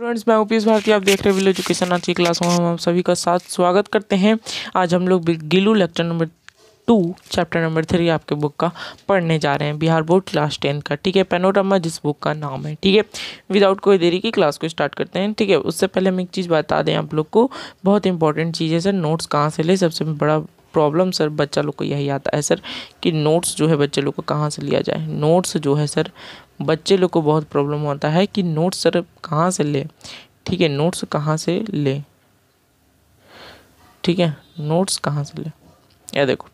students मैं उपेश भारती आप देख रहे हैं एजुकेशन आज की क्लास में हम सभी का साथ स्वागत करते हैं आज हम लोग Gillu lecture number two chapter number three आपके बुक का पढ़ने जा रहे हैं बिहार बोर्ड क्लास टेंथ का ठीक है पेनोरामा जिस बुक का नाम है ठीक है विदाउट कोई देरी की क्लास को स्टार्ट करते हैं ठीक है उससे पहले हम एक चीज़ बता दें आप लोग को बहुत इंपॉर्टेंट चीज़ है सर नोट्स कहाँ से ले सबसे बड़ा प्रॉब्लम सर बच्चा लोग को यही आता है सर कि नोट्स जो है बच्चे लोग को कहाँ से लिया जाए नोट्स जो है सर बच्चे लोग को बहुत प्रॉब्लम होता है कि नोट्स सर कहाँ से ले ठीक है नोट्स कहाँ से ले ठीक है नोट्स कहाँ से ले या देखो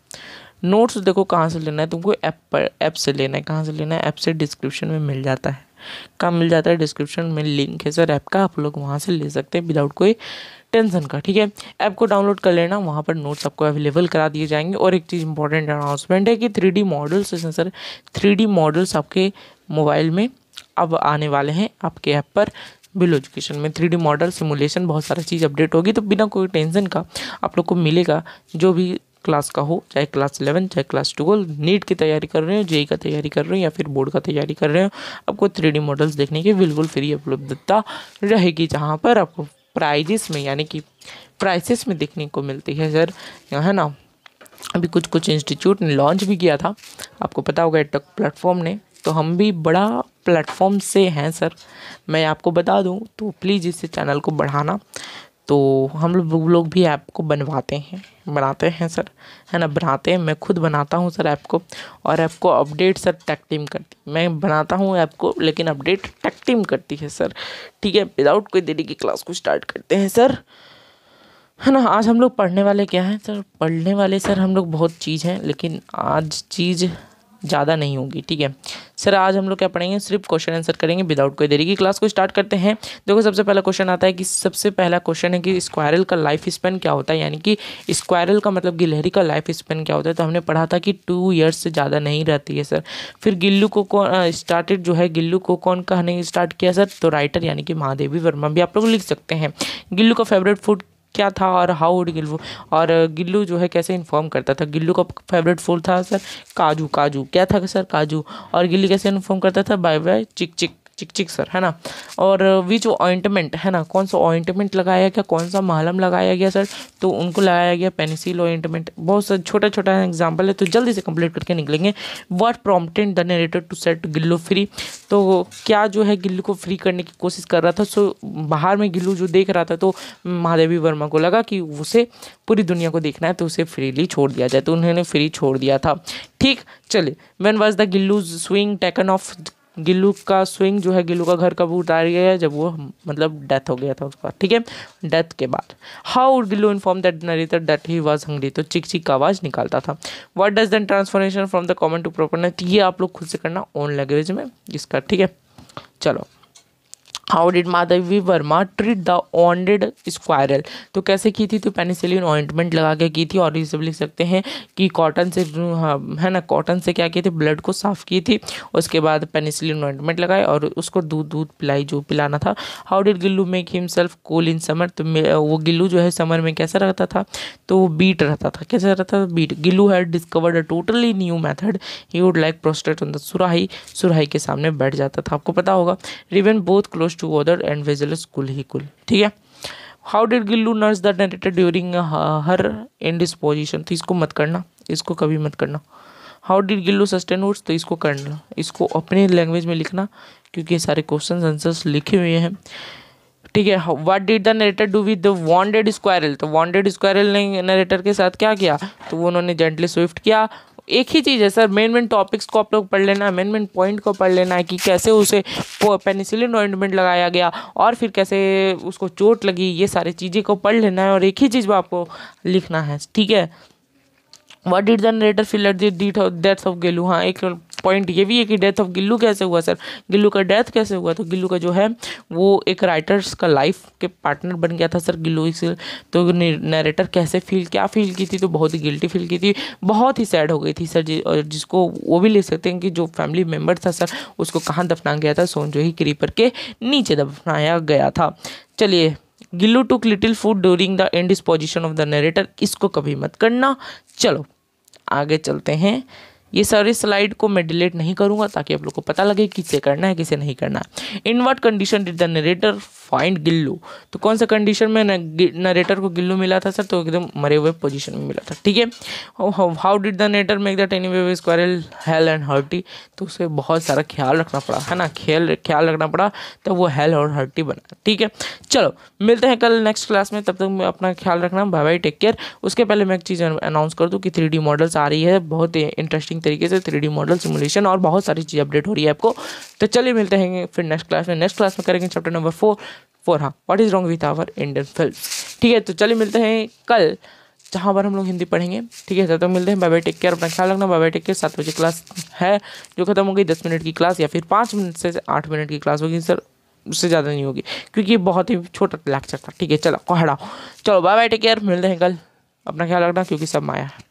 नोट्स देखो कहाँ से लेना है तुमको ऐप पर ऐप से लेना है कहाँ से लेना है ऐप से डिस्क्रिप्शन में मिल जाता है कहाँ मिल जाता है डिस्क्रिप्शन में लिंक है सर ऐप का आप लोग वहाँ से ले सकते हैं विदाउट कोई टेंसन का ठीक है ऐप को डाउनलोड कर लेना वहाँ पर नोट्स आपको अवेलेबल करा दिए जाएंगे और एक चीज़ इंपॉर्टेंट अनाउंसमेंट है कि three D models sir three D models आपके मोबाइल में अब आने वाले हैं आपके ऐप पर बिल एजुकेशन में थ्री मॉडल सिमुलेशन बहुत सारा चीज़ अपडेट होगी तो बिना कोई टेंशन का आप लोग को मिलेगा जो भी क्लास का हो चाहे क्लास इलेवन चाहे क्लास ट्वेल्व नीट की तैयारी कर रहे हो जेई e e का तैयारी कर रहे हो या फिर बोर्ड का तैयारी कर रहे हो आपको थ्री मॉडल्स देखने की बिल्कुल फ्री उपलब्धता रहेगी जहाँ पर आपको प्राइजेस में यानी कि प्राइसेस में देखने को मिलती है सर है ना अभी कुछ कुछ इंस्टीट्यूट ने लॉन्च भी किया था आपको पता होगा एटक प्लेटफॉर्म ने तो हम भी बड़ा प्लेटफॉर्म से हैं सर मैं आपको बता दूं तो प्लीज़ इस चैनल को बढ़ाना तो हम लोग लोग भी ऐप को बनवाते हैं बनाते हैं सर है ना बनाते हैं मैं खुद बनाता हूँ सर ऐप को और ऐप को अपडेट सर टैक टीम करती मैं बनाता हूँ ऐप को लेकिन अपडेट टैक टीम करती है सर ठीक है विदाउट कोई देरी की क्लास को स्टार्ट करते हैं सर है ना आज हम लोग पढ़ने वाले क्या हैं सर पढ़ने वाले सर हम लोग बहुत चीज़ हैं लेकिन आज चीज़ ज़्यादा नहीं होगी ठीक है सर आज हम लोग क्या पढ़ेंगे सिर्फ क्वेश्चन आंसर करेंगे विदाउट कोई देरी की क्लास को स्टार्ट करते हैं देखो सबसे पहला क्वेश्चन आता है कि सबसे पहला क्वेश्चन है कि स्क्वायरल का लाइफ स्पेन क्या होता है यानी कि स्क्वायरल का मतलब गिलहरी का लाइफ स्पेन क्या होता है तो हमने पढ़ा था कि टू ईयर्स से ज़्यादा नहीं रहती है सर फिर गिल्लू को कौन स्टार्टेड जो है गिल्लू को कौन कहने स्टार्ट किया सर तो राइटर यानी कि महादेवी वर्मा भी आप लोग लिख सकते हैं गिल्लू का फेवरेट फूड क्या था और हाउ वुड गिल्लू और गिल्लू uh, जो है कैसे इन्फॉर्म करता था गिल्लू का फेवरेट फूल था सर काजू काजू क्या था सर काजू और गिल्ली कैसे इन्फॉर्म करता था बाय बाय चिक चिक चिक चिक सर है ना और विच ऑइंटमेंट है ना कौन सा ऑइंटमेंट लगाया गया कौन सा मालम लगाया गया सर तो उनको लगाया गया पेनिसिल ऑइंटमेंट बहुत सा छोटा छोटा एग्जाम्पल है तो जल्दी से कंप्लीट करके निकलेंगे what prompted the narrator to set Gillu free तो क्या जो है गिल्लू को फ्री करने की कोशिश कर रहा था सो बाहर में गिल्लू जो देख रहा था तो महादेवी वर्मा को लगा कि उसे पूरी दुनिया को देखना है तो उसे फ्रीली छोड़ दिया जाए तो उन्होंने फ्री छोड़ दिया था ठीक चलिए when was the Gillu's swing taken off Gillu का स्विंग जो है गिल्लू का घर कब उतार गया है जब वो मतलब डेथ हो गया था उसका ठीक है डेथ के बाद how would Gillu inform that narrator that he was hungry तो चिक चिक आवाज़ निकालता था what does then transformation from the common to proper ये आप लोग खुद से करना ओन लैंग्वेज में इसका ठीक है चलो how did Madhavi Verma treat the wounded squirrel तो कैसे की थी तो पेनिसिलिन ऑइंटमेंट लगा के की थी और ये सब लिख सकते हैं कि कॉटन से हाँ है ना कॉटन से क्या किए थे ब्लड को साफ की थी उसके बाद पेनिसिलिन ऑइंटमेंट लगाए और उसको दूध दूध पिलाई जो पिलाना था how did Gillu make himself cool in summer तो वो गिल्लू जो है समर में कैसा रहता था तो वो बीट रहता था कैसा रहता था but Gillu had discovered a totally new method he would lie prostrate on the surahi सुराही के सामने बैठ जाता था आपको पता होगा रिवन both close to other and vessels cool ही कुल ठीक है how did Gillu nurse the narrator during her end disposition तो इसको मत करना इसको कभी मत करना how did Gillu sustain woods तो इसको करना इसको अपने लैंग्वेज में लिखना क्योंकि ये सारे क्वेश्चन आंसर्स लिखे हुए हैं ठीक है what did the narrator do with the wanted squirrel तो वांटेड स्क्वायरल ने नरेटर के साथ क्या किया तो वो उन्होंने जेंटली स्विफ्ट किया एक ही चीज़ है सर मेन मेन टॉपिक्स को आप लोग पढ़ लेना है मेन मेन पॉइंट को पढ़ लेना है कि कैसे उसे पेनिसिलिन ऑइंटमेंट लगाया गया और फिर कैसे उसको चोट लगी ये सारी चीज़ें को पढ़ लेना है और एक ही चीज़ आपको लिखना है ठीक है what did the narrator feel at the death of Gillu हाँ एक पॉइंट ये भी है कि डेथ ऑफ गिल्लू कैसे हुआ सर गिल्लू का डेथ कैसे हुआ तो गिल्लू का जो है वो एक राइटर्स का लाइफ के पार्टनर बन गया था सर गिल्लू इस तो नरेटर कैसे फील क्या फील की थी तो बहुत ही गिल्टी फील की थी बहुत ही सैड हो गई थी सर जी और जिसको वो भी ले सकते हैं कि जो फैमिली मेम्बर था सर उसको कहाँ दफना गया था सोन जो ही क्रीपर के नीचे दफनाया गया था चलिए Gillu took little food during the end disposition of the narrator इसको कभी मत करना चलो आगे चलते हैं ये सारी स्लाइड को मैं डिलीट नहीं करूँगा ताकि आप लोग को पता लगे किसे करना है किसे नहीं करना है in what condition did the narrator find Gillu तो कौन सा कंडीशन में नरेटर को गिल्लू मिला था सर तो एकदम मरे हुए पोजीशन में मिला था ठीक है how did the narrator make that any way squirrel hale and hearty तो उसे बहुत सारा ख्याल रखना पड़ा है ना खेल ख्याल रखना पड़ा तब वो हेल और हर्टी बना ठीक है चलो मिलते हैं कल नेक्स्ट क्लास में तब तक मैं अपना ख्याल रखना बाय बाय टेक केयर उसके पहले मैं एक चीज़ अनाउंस कर दूँ कि थ्री मॉडल्स आ रही है बहुत इंटरेस्टिंग तरीके से थ्री मॉडल सिमुलेशन और बहुत सारी चीज़ अपडेट हो रही है आपको तो चलिए मिलते हैं फिर नेक्स्ट क्लास में नेक्स्ट क्लास में करेंगे चैप्टर नंबर फोर फोर हाँ what is wrong with our Indian film ठीक है तो चलिए मिलते हैं कल जहाँ पर हम लोग हिंदी पढ़ेंगे ठीक है तब तक तो मिलते हैं बाय बाय टेक केयर अपना ख्याल रखना बाय बाय टेक केयर सात बजे क्लास है जो खत्म हो गई दस मिनट की क्लास या फिर पाँच मिनट से आठ मिनट की क्लास होगी सर उससे ज़्यादा नहीं होगी क्योंकि ये बहुत ही छोटा लेक्चर था ठीक है चलो कोहड़ाओ चलो बाय बाय टेक केयर मिलते हैं कल अपना ख्याल रखना क्योंकि सब माया है